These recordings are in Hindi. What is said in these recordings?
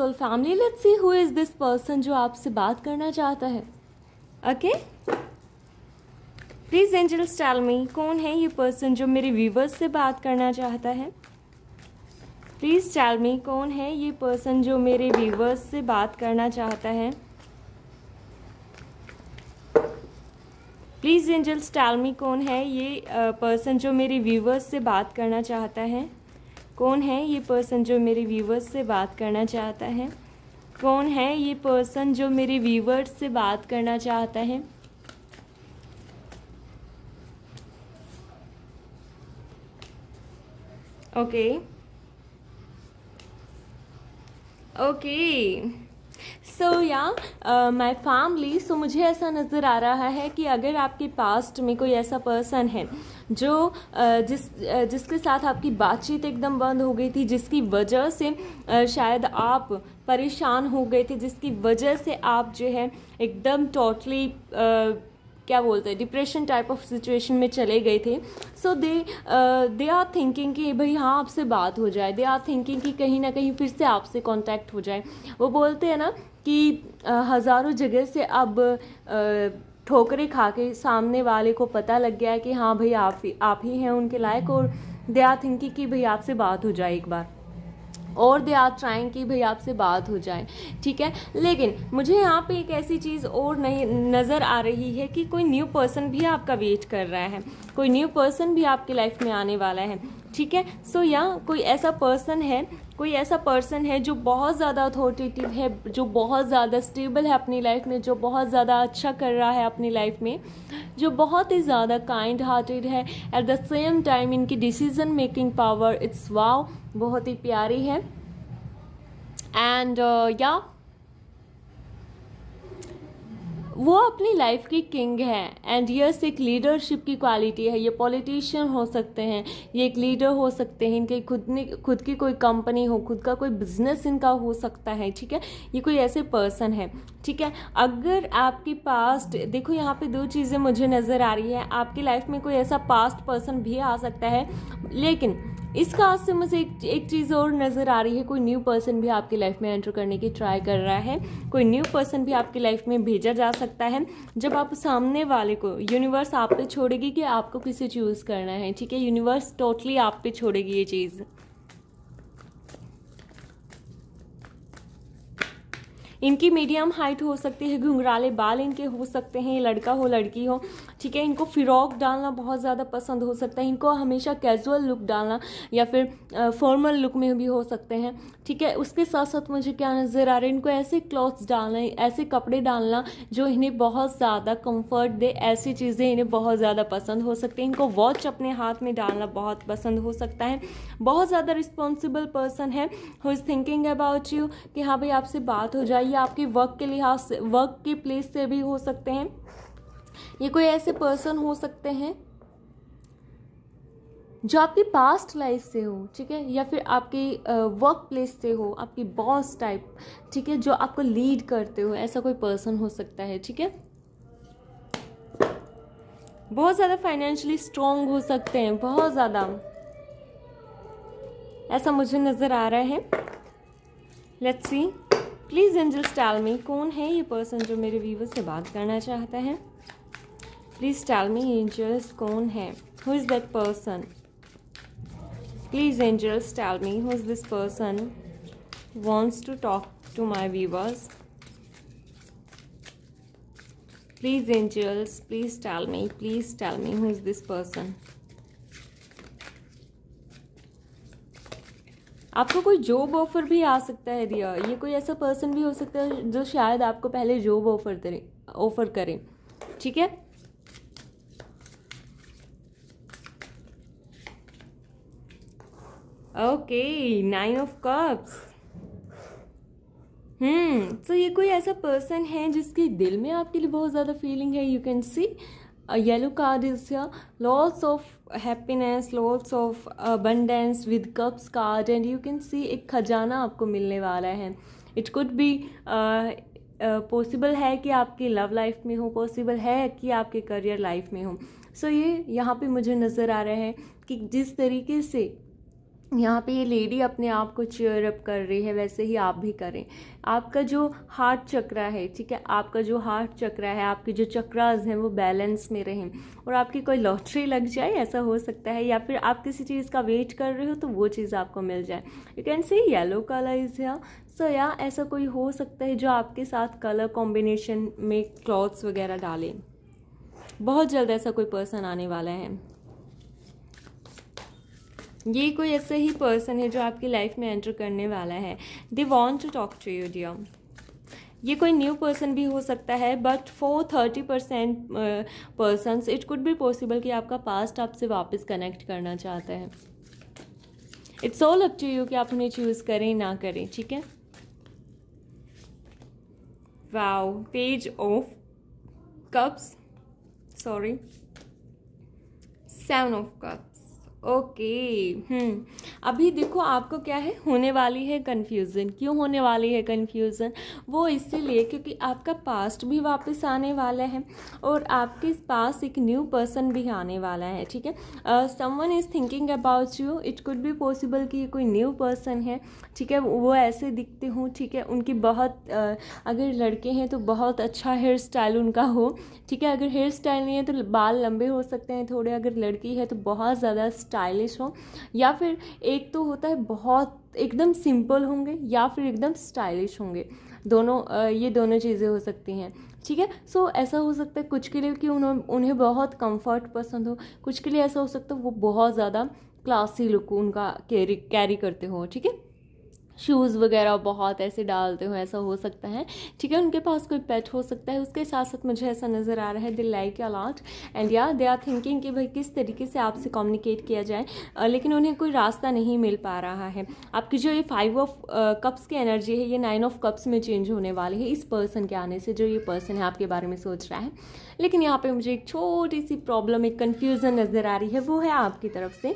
Soul family let see who is this person जो आपसे बात करना चाहता है okay please angels tell me कौन है ये पर्सन जो मेरे व्यूवर्स से बात करना चाहता है प्लीज़ टेल मी कौन है ये पर्सन जो मेरे व्यूवर्स से बात करना चाहता है प्लीज़ एंजल्स टेल मी कौन है ये पर्सन जो मेरे व्यूवर्स से बात करना चाहता है कौन है ये पर्सन जो मेरे व्यूवर्स से बात करना चाहता है कौन है ये पर्सन जो मेरे व्यूवर्स से बात करना चाहता है okay okay. Okay okay. So yeah my family so मुझे ऐसा नज़र आ रहा है कि अगर आपके पास्ट में कोई ऐसा पर्सन है जो uh, जिस uh, जिसके साथ आपकी बातचीत एकदम बंद हो गई थी जिसकी वजह से uh, शायद आप परेशान हो गए थे जिसकी वजह से आप जो है एकदम टोटली uh, क्या बोलते हैं डिप्रेशन टाइप ऑफ सिचुएशन में चले गए थे सो दे दे आर थिंकिंग कि भाई हाँ आपसे बात हो जाए दे आर थिंकिंग कि कहीं ना कहीं फिर से आपसे कॉन्टैक्ट हो जाए वो बोलते हैं ना कि uh, हज़ारों जगह से अब uh, ठोकरे खा के सामने वाले को पता लग गया है कि हाँ भाई आप ही आप ही हैं उनके लायक और दे आर थिंकिंग कि भाई आपसे बात हो जाए एक बार और दे आर ट्राइंग कि भाई आपसे बात हो जाए ठीक है लेकिन मुझे यहाँ पे एक ऐसी चीज़ और नहीं नज़र आ रही है कि कोई न्यू पर्सन भी आपका वेट कर रहा है कोई न्यू पर्सन भी आपकी लाइफ में आने वाला है ठीक है सो या कोई ऐसा पर्सन है कोई ऐसा पर्सन है जो बहुत ज़्यादा अथॉरिटेटिव है जो बहुत ज़्यादा स्टेबल है अपनी लाइफ में जो बहुत ज़्यादा अच्छा कर रहा है अपनी लाइफ में जो बहुत ही ज़्यादा काइंड हार्टेड है एट द सेम टाइम इनकी decision making power it's wow बहुत ही प्यारी है एंड या uh, yeah, वो अपनी लाइफ की किंग है एंड यस एक लीडरशिप की क्वालिटी है ये पॉलिटिशियन हो सकते हैं ये एक लीडर हो सकते हैं इनके खुद ने खुद की कोई कंपनी हो खुद का कोई बिजनेस इनका हो सकता है ठीक है ये कोई ऐसे पर्सन है ठीक है अगर आपकी पास्ट देखो यहाँ पे दो चीज़ें मुझे नज़र आ रही है आपकी लाइफ में कोई ऐसा पास्ट पर्सन भी आ सकता है लेकिन इस कास्ट से मुझे एक, एक चीज़ और नज़र आ रही है कोई न्यू पर्सन भी आपकी लाइफ में एंटर करने की ट्राई कर रहा है कोई न्यू पर्सन भी आपकी लाइफ में भेजा जा सकता है जब आप सामने वाले को यूनिवर्स आप पे छोड़ेगी कि आपको किसे चूज़ करना है ठीक है यूनिवर्स टोटली आप पे छोड़ेगी ये चीज़ इनकी मीडियम हाइट हो सकती है घुंघराले बाल इनके हो सकते हैं लड़का हो लड़की हो ठीक है इनको फ़िरॉक डालना बहुत ज़्यादा पसंद हो सकता है इनको हमेशा कैजुअल लुक डालना या फिर फॉर्मल लुक में भी हो सकते हैं ठीक है उसके साथ साथ मुझे क्या नज़र आ रहा है इनको ऐसे क्लॉथ्स डालना ऐसे कपड़े डालना जो इन्हें बहुत ज़्यादा कम्फर्ट दे ऐसी चीज़ें इन्हें बहुत ज़्यादा पसंद हो सकती है इनको वॉच अपने हाथ में डालना बहुत पसंद हो सकता है बहुत ज़्यादा रिस्पॉन्सिबल पर्सन है who is thinking about you कि हाँ भाई आपसे बात हो जाए या आपके वर्क के लिहाज से वर्क के प्लेस से भी हो सकते हैं ये कोई ऐसे पर्सन हो सकते हैं जो आपकी पास्ट लाइफ से हो ठीक है या फिर आपकी वर्क प्लेस से हो आपकी बॉस टाइप ठीक है जो आपको लीड करते हो ऐसा कोई पर्सन हो सकता है ठीक है बहुत ज़्यादा फाइनेंशियली स्ट्रोंग हो सकते हैं बहुत ज़्यादा ऐसा मुझे नज़र आ रहा है let's see please angels tell me कौन है ये पर्सन जो मेरे व्यूवर से बात करना चाहता है प्लीज़ टेल मी एंजल्स कौन है who is that person please angels tell me who is this person wants to talk to my viewers please angels please tell me please tell me who is this person आपको कोई जॉब ऑफर भी आ सकता है दिया ये कोई ऐसा पर्सन भी हो सकता है जो शायद आपको पहले जॉब ऑफर करे ऑफर करें ठीक है okay nine of cups hmm तो ये कोई ऐसा पर्सन है जिसके दिल में आपके लिए बहुत ज़्यादा फीलिंग है you can see yellow card is loss of happiness loss of abundance with cups card and you can see एक खजाना आपको मिलने वाला है इट कुड बी पॉसिबल है कि आपकी लव लाइफ में हो पॉसिबल है कि आपके करियर लाइफ में हो सो so, ये यहाँ पे मुझे नज़र आ रहा है कि जिस तरीके से यहाँ पे ये लेडी अपने आप को चेयर अप कर रही है वैसे ही आप भी करें आपका जो हार्ट चक्रा है ठीक है आपका जो हार्ट चक्रा है आपके जो चक्राज हैं वो बैलेंस में रहें और आपकी कोई लॉटरी लग जाए ऐसा हो सकता है या फिर आप किसी चीज़ का वेट कर रहे हो तो वो चीज़ आपको मिल जाए you can see yellow colour is yeah so या ऐसा कोई हो सकता है जो आपके साथ कलर कॉम्बिनेशन में क्लॉथ्स वगैरह डालें बहुत जल्द ऐसा कोई पर्सन आने वाला है ये कोई ऐसा ही पर्सन है जो आपकी लाइफ में एंटर करने वाला है they want to talk to you dear ये कोई न्यू पर्सन भी हो सकता है but for thirty percent person it could भी पॉसिबल कि आपका पास्ट आपसे वापस कनेक्ट करना चाहता है it's all up to you कि आप उन्हें चूज़ करें ना करें ठीक है wow page of cups sorry seven of cup okay hmm अभी देखो आपको क्या है होने वाली है कन्फ्यूज़न क्यों होने वाली है कन्फ्यूज़न वो इसीलिए क्योंकि आपका पास्ट भी वापस आने वाला है और आपके पास एक न्यू पर्सन भी आने वाला है ठीक है someone is thinking about you it could भी पॉसिबल कि ये कोई न्यू पर्सन है ठीक है वो ऐसे दिखते हों ठीक है उनकी बहुत uh, अगर लड़के हैं तो बहुत अच्छा हेयर स्टाइल उनका हो ठीक है अगर हेयर स्टाइल नहीं है तो बाल लंबे हो सकते हैं थोड़े अगर लड़की है तो बहुत ज़्यादा स्टाइलिश हो या फिर एक तो होता है बहुत एकदम सिंपल होंगे या फिर एकदम स्टाइलिश होंगे दोनों ये दोनों चीज़ें हो सकती हैं ठीक है सो so, ऐसा हो सकता है कुछ के लिए कि उन्होंने उन्हें बहुत कंफर्ट पसंद हो कुछ के लिए ऐसा हो सकता है वो बहुत ज़्यादा क्लासी लुक उनका कैरी कैरी करते हो ठीक है शूज़ वगैरह बहुत ऐसे डालते हो ऐसा हो सकता है ठीक है उनके पास कोई पेट हो सकता है उसके साथ साथ मुझे ऐसा नज़र आ रहा है दिल like allot and yeah they are thinking कि भाई किस तरीके से आपसे कम्युनिकेट किया जाए लेकिन उन्हें कोई रास्ता नहीं मिल पा रहा है आपकी जो ये फाइव ऑफ कप्स की एनर्जी है ये नाइन ऑफ कप्स में चेंज होने वाले हैं इस पर्सन के आने से जो ये पर्सन है आपके बारे में सोच रहा है लेकिन यहाँ पे मुझे एक छोटी सी प्रॉब्लम एक कन्फ्यूज़न नज़र आ रही है वो है आपकी तरफ से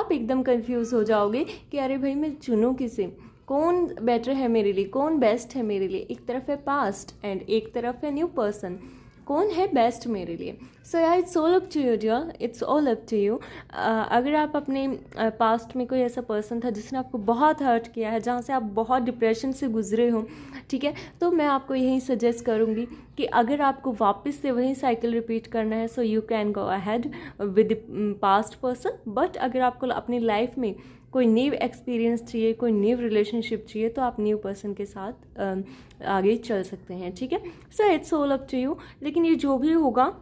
आप एकदम कन्फ्यूज़ हो जाओगे कि अरे भाई मैं चुनूँ किसे कौन बेटर है मेरे लिए कौन बेस्ट है मेरे लिए एक तरफ है पास्ट एंड एक तरफ है न्यू पर्सन कौन है बेस्ट मेरे लिए so yeah it's all up to you dear it's all up to you अगर आप अपने पास्ट uh, में कोई ऐसा पर्सन था जिसने आपको बहुत हर्ट किया है जहाँ से आप बहुत डिप्रेशन से गुजरे हो ठीक है तो मैं आपको यही सजेस्ट करूँगी कि अगर आपको वापस से वही साइकिल रिपीट करना है so you can go ahead with past person but अगर आपको अपनी लाइफ में कोई न्यू एक्सपीरियंस चाहिए कोई न्यू रिलेशनशिप चाहिए तो आप न्यू पर्सन के साथ आगे चल सकते हैं ठीक है so it's all up to you लेकिन ये जो भी होगा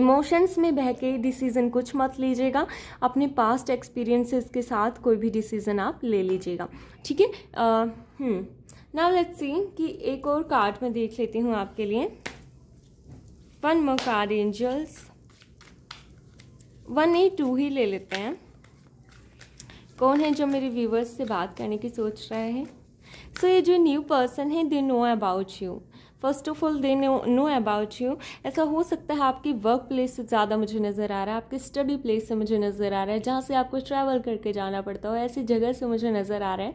इमोशंस में बह के डिसीज़न कुछ मत लीजिएगा अपने पास्ट एक्सपीरियंसेस के साथ कोई भी डिसीज़न आप ले लीजिएगा ठीक है नाउ लेट्स सी कि एक और कार्ड में देख लेती हूँ आपके लिए one more card angels one a two ही ले लेते हैं कौन है जो मेरे व्यूवर्स से बात करने की सोच रहे हैं सो so, ये जो न्यू पर्सन है they know about you first of all they know about you ऐसा हो सकता है आपकी वर्क प्लेस से ज़्यादा मुझे नज़र आ रहा है आपके स्टडी प्लेस से मुझे नज़र आ रहा है जहाँ से आपको ट्रैवल करके जाना पड़ता हो ऐसी जगह से मुझे नज़र आ रहा है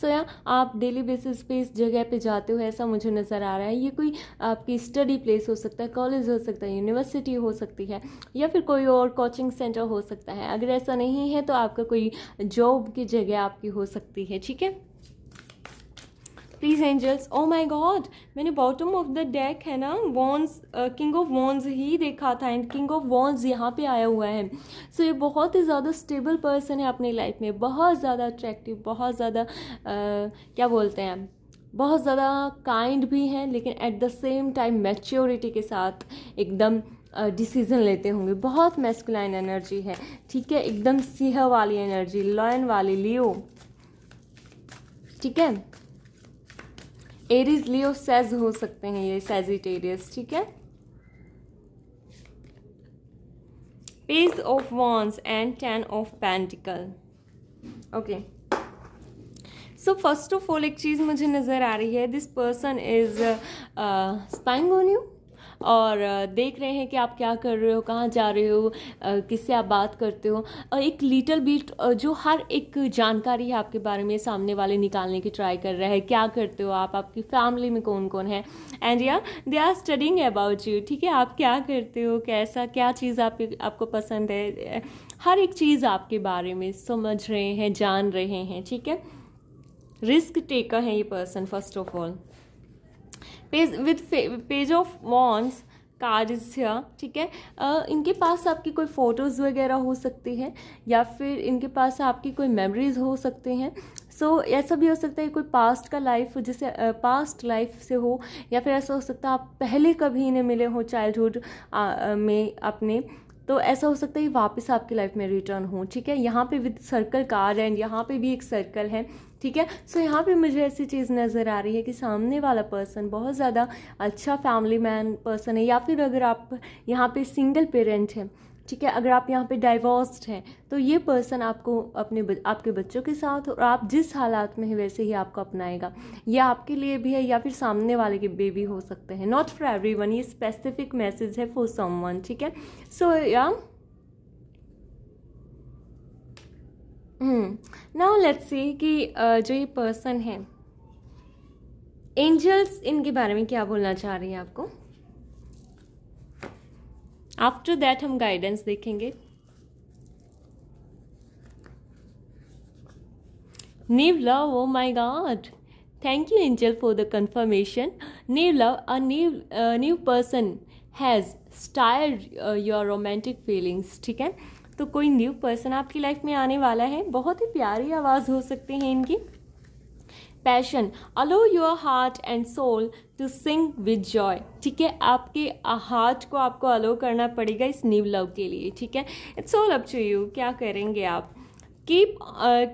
सो so, या आप डेली बेसिस पे इस जगह पे जाते हो ऐसा मुझे नज़र आ रहा है ये कोई आपकी स्टडी प्लेस हो सकता है कॉलेज हो सकता है यूनिवर्सिटी हो सकती है या फिर कोई और कोचिंग सेंटर हो सकता है अगर ऐसा नहीं है तो आपका कोई जॉब की जगह आपकी हो सकती है ठीक है please angels oh my god मैंने बॉटम ऑफ द डेक है ना वॉन्स किंग ऑफ वॉन्स ही देखा था एंड किंग ऑफ वॉन्स यहाँ पे आया हुआ है सो so, ये बहुत ही ज़्यादा स्टेबल पर्सन है अपनी लाइफ में बहुत ज़्यादा अट्रैक्टिव बहुत ज़्यादा uh, क्या बोलते हैं बहुत ज़्यादा काइंड भी हैं लेकिन at the same time maturity के साथ एकदम डिसीज़न uh, लेते होंगे बहुत मेस्कुलाइन एनर्जी है ठीक है एकदम सिंह वाली एनर्जी लॉयन वाली लियो ठीक है एरिज लियो सेज हो सकते हैं ये सेजिटेरियस ठीक है page of wands and ten of pentacle okay so first of all एक चीज़ मुझे नज़र आ रही है this person is spying on you और देख रहे हैं कि आप क्या कर रहे हो कहाँ जा रहे हो किससे आप बात करते हो एक लिटल बीट जो हर एक जानकारी है आपके बारे में सामने वाले निकालने की ट्राई कर रहा है क्या करते हो आप आपकी फैमिली में कौन कौन है and yeah they are studying about you ठीक है आप क्या करते हो कैसा क्या चीज़ आप आपको पसंद है हर एक चीज़ आपके बारे में समझ रहे हैं जान रहे हैं ठीक है रिस्क टेकर है ये person first of all page with page of wands cards ठीक है इनके पास आपकी कोई फ़ोटोज़ वगैरह हो सकती है या फिर इनके पास आपकी कोई मेमोरीज हो सकते हैं सो so, ऐसा भी हो सकता है कोई पास्ट का लाइफ जिसे पास्ट लाइफ से हो या फिर ऐसा हो सकता है आप पहले कभी इन्हें मिले हो चाइल्डहुड में अपने तो ऐसा हो सकता है वापस आपकी लाइफ में रिटर्न हो ठीक है यहाँ पे विद सर्कल कार एंड यहाँ पे भी एक सर्कल है ठीक है सो यहाँ पे मुझे ऐसी चीज़ नज़र आ रही है कि सामने वाला पर्सन बहुत ज़्यादा अच्छा फैमिली मैन पर्सन है या फिर अगर आप यहाँ पे सिंगल पेरेंट हैं ठीक है अगर आप यहाँ पे डाइवोर्स्ड हैं तो ये पर्सन आपको अपने आपके बच्चों के साथ और आप जिस हालात में हैं वैसे ही आपको अपनाएगा ये आपके लिए भी है या फिर सामने वाले के बेबी हो सकते हैं नॉट फॉर एवरी वन ये स्पेसिफिक मैसेज है फॉर सम ठीक है सो या नाउ लेट्स सी कि uh, जो ये पर्सन है एंजल्स इनके बारे में क्या बोलना चाह रही है आपको आफ्टर दैट हम गाइडेंस देखेंगे new love oh my god thank you angel for the confirmation new love a new person has stir your romantic feelings ठीक है तो कोई न्यू पर्सन आपकी लाइफ में आने वाला है बहुत ही प्यारी आवाज़ हो सकती है इनकी passion allow your heart and soul to sing with joy ठीक है आपके हार्ट को आपको अलो करना पड़ेगा इस न्यू लव के लिए ठीक है it's all up to you क्या करेंगे आप keep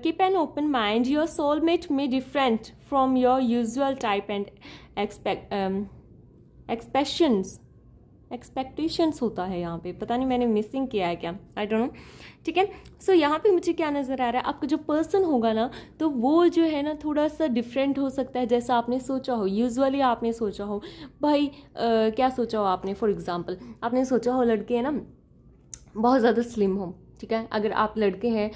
keep an open mind your soul mate may different from your usual type and expect expressions expectations होता है यहाँ पे पता नहीं मैंने मिसिंग किया है क्या आई डोंट नो ठीक है सो यहाँ पे मुझे क्या नज़र आ रहा है आपका जो पर्सन होगा ना तो वो जो है ना थोड़ा सा डिफरेंट हो सकता है जैसा आपने सोचा हो यूजुअली आपने सोचा हो भाई आ, क्या सोचा हो आपने फॉर एग्ज़ाम्पल आपने सोचा हो लड़के है ना बहुत ज़्यादा स्लिम हो ठीक है अगर आप लड़के हैं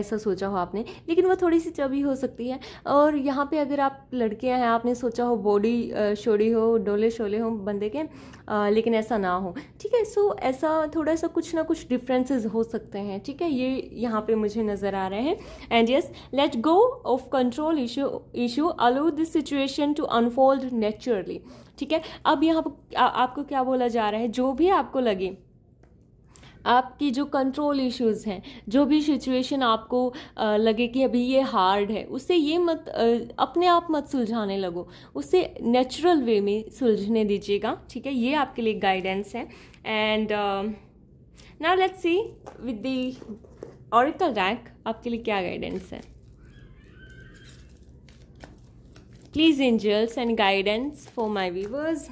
ऐसा सोचा हो आपने लेकिन वो थोड़ी सी चबी हो सकती है और यहाँ पे अगर आप लड़कियाँ हैं आपने सोचा हो बॉडी शोड़ी हो डोले शोले हो बंदे के आ, लेकिन ऐसा ना हो ठीक है सो ऐसा थोड़ा सा कुछ ना कुछ डिफरेंसेस हो सकते हैं ठीक है ये यहाँ पे मुझे नज़र आ रहे हैं and yes let go of control issue issue allow this situation to unfold naturally ठीक है अब यहाँ आपको क्या बोला जा रहा है जो भी आपको लगे आपकी जो कंट्रोल इश्यूज हैं जो भी सिचुएशन आपको लगे कि अभी ये हार्ड है उसे ये मत अपने आप मत सुलझाने लगो उसे नेचुरल वे में सुलझने दीजिएगा ठीक है ये आपके लिए गाइडेंस है and now let's see with the oracle rank आपके लिए क्या गाइडेंस है please angels and guidance for my viewers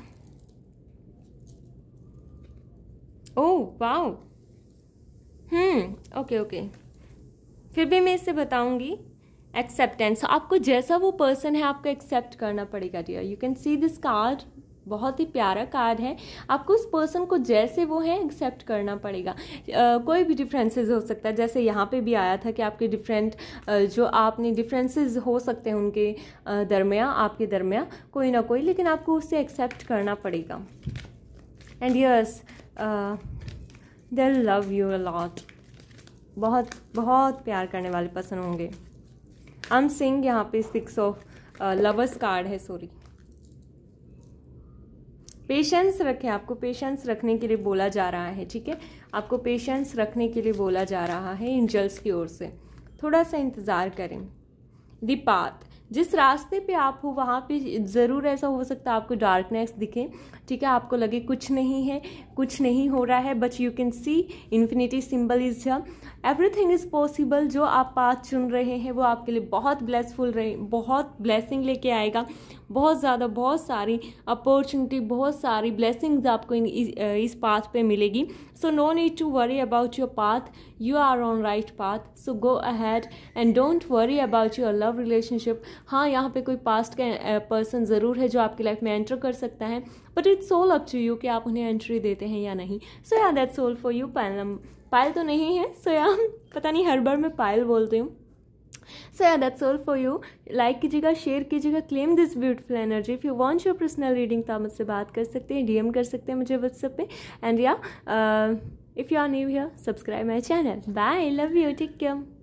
oh wow. Okay hmm, okay फिर भी मैं इसे बताऊंगी एक्सेप्टेंस आपको जैसा वो पर्सन है आपको एक्सेप्ट करना पड़ेगा dear you can see this card बहुत ही प्यारा कार्ड है आपको उस पर्सन को जैसे वो है एक्सेप्ट करना पड़ेगा uh, कोई भी डिफरेंसेस हो सकता है जैसे यहाँ पे भी आया था कि आपके डिफरेंट uh, जो आपने डिफरेंसेस हो सकते हैं उनके uh, दरमिया आपके दरमिया कोई ना कोई लेकिन आपको उसे एक्सेप्ट करना पड़ेगा and yes they love you a lot बहुत बहुत प्यार करने वाले पसंद होंगे अम सिंह यहाँ पे सिक्स ऑफ लवर्स कार्ड है सॉरी पेशेंस रखें आपको पेशेंस रखने के लिए बोला जा रहा है ठीक है आपको पेशेंस रखने के लिए बोला जा रहा है एंजल्स की ओर से थोड़ा सा इंतज़ार करें दी पाथ जिस रास्ते पे आप हो वहाँ पे ज़रूर ऐसा हो सकता है आपको डार्कनेस दिखे ठीक है आपको लगे कुछ नहीं है कुछ नहीं हो रहा है but you can see infinity symbol is everything is possible जो आप पाथ चुन रहे हैं वो आपके लिए बहुत ब्लेसफुल रहे बहुत ब्लेसिंग लेके आएगा बहुत ज़्यादा बहुत सारी अपॉर्चुनिटी बहुत सारी ब्लेसिंग्स आपको इन इस, पाथ पे मिलेगी so no need to worry about your path you are on right path so go ahead and don't worry about your love relationship हाँ यहाँ पे कोई पास्ट का पर्सन ज़रूर है जो आपकी लाइफ में एंटर कर सकता है but it's all up to you कि आप उन्हें एंट्री देते हैं या नहीं so yeah that's all for you पैनम पायल तो नहीं है सो so, या पता नहीं हर बार मैं पायल बोलती हूँ so yeah that's all for you like कीजिएगा शेयर कीजिएगा claim this beautiful energy if you want your personal reading तो आप मुझसे बात कर सकते हैं डीएम कर सकते हैं मुझे व्हाट्सएप पे and yeah if you are new here subscribe my channel bye love you take care